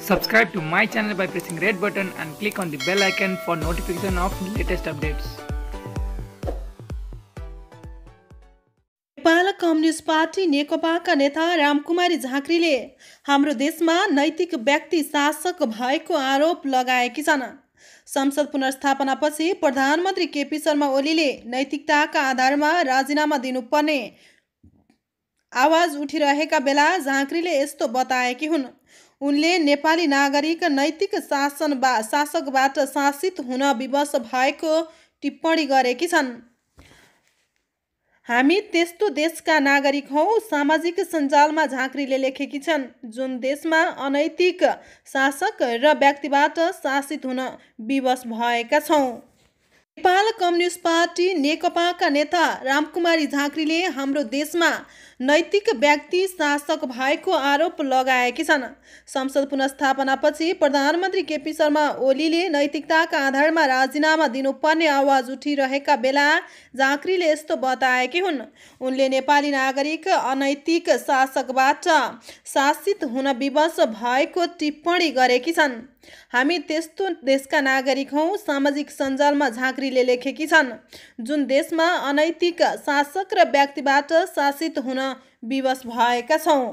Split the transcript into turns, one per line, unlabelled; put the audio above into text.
Subscribe to my channel by pressing red button and click on the bell icon for notification of latest updates.
Nepal communist party नेकपाका नेता रामकुमारी झाँक्रीले हाम्रो देशमा नैतिक व्यक्ति शासक भएको आरोप लगाएकी छन् संसद पुनर्स्थापनापछि प्रधानमन्त्री केपी शर्मा ओलीले नैतिकताका आधारमा राजीनामा दिनुपर्ने आवाज उठिरहेका बेला झाँक्रीले यस्तो बताएकी हुन् उनले नेपाली नागरिक नैतिक शासन बा शासकबाट शासित हुन विवश भएको टिप्पणी गरेकी छन् हामी त्यस्तो देशका नागरिक हौ सामाजिक सञ्जालमा झाँक्रीले लेखेकी छन् जुन देशमा अनैतिक शासक र व्यक्तिबाट शासित हुन विवश भएका छौँ नेपाल कम्युनिस्ट पार्टी नेकपाका नेता रामकुमारी झाँक्रीले हाम्रो देशमा नैतिक व्यक्ति शासक भएको आरोप लगाएकी छन् संसद पुनस्थापनापछि प्रधानमन्त्री केपी शर्मा ओलीले नैतिकताका आधारमा राजीनामा दिनुपर्ने आवाज उठिरहेका बेला झाँक्रीले यस्तो बताएकी हुन् उनले नेपाली नागरिक अनैतिक शासकबाट शासित हुन विवश भएको टिप्पणी गरेकी छन् हामी त्यस्तो देशका नागरिक हौँ सामाजिक सञ्जालमा झाँक्रीले लेखेकी छन् जुन देशमा अनैतिक शासक र व्यक्तिबाट शासित हुन विवश भएका छौँ